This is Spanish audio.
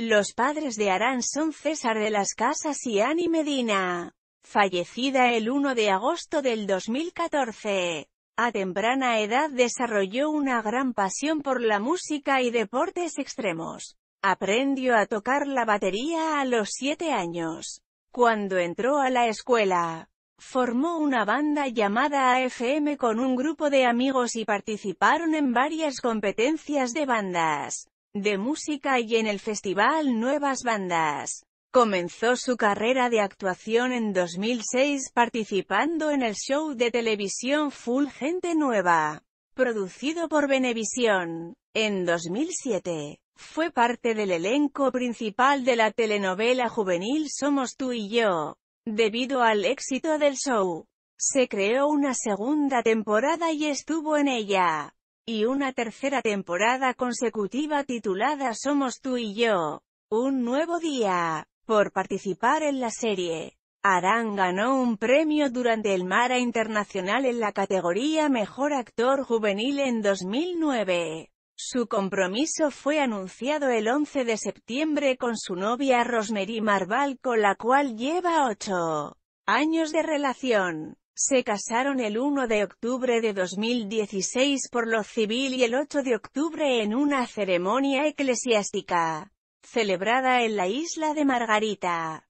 Los padres de Arán son César de las Casas y Annie Medina, fallecida el 1 de agosto del 2014. A temprana edad desarrolló una gran pasión por la música y deportes extremos. Aprendió a tocar la batería a los siete años. Cuando entró a la escuela, formó una banda llamada AFM con un grupo de amigos y participaron en varias competencias de bandas de música y en el festival Nuevas Bandas. Comenzó su carrera de actuación en 2006 participando en el show de televisión Full Gente Nueva, producido por Venevisión. En 2007, fue parte del elenco principal de la telenovela juvenil Somos tú y yo. Debido al éxito del show, se creó una segunda temporada y estuvo en ella y una tercera temporada consecutiva titulada Somos tú y yo. Un nuevo día. Por participar en la serie. Arán ganó un premio durante el Mara Internacional en la categoría Mejor Actor Juvenil en 2009. Su compromiso fue anunciado el 11 de septiembre con su novia Rosemary Marval con la cual lleva ocho años de relación. Se casaron el 1 de octubre de 2016 por lo civil y el 8 de octubre en una ceremonia eclesiástica, celebrada en la isla de Margarita.